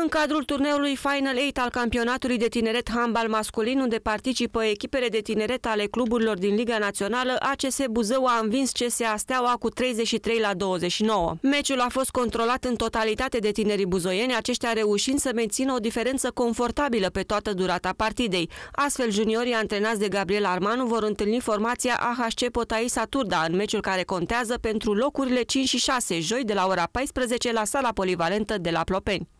În cadrul turneului Final 8 al campionatului de tineret handbal masculin, unde participă echipele de tineret ale cluburilor din Liga Națională, ACS Buzău a învins CSA Steaua cu 33 la 29. Meciul a fost controlat în totalitate de tinerii buzoieni, aceștia reușind să mențină o diferență confortabilă pe toată durata partidei. Astfel, juniorii antrenați de Gabriel Armanu vor întâlni formația AHC Potaisa Turda în meciul care contează pentru locurile 5 și 6, joi de la ora 14 la sala polivalentă de la Plopeni.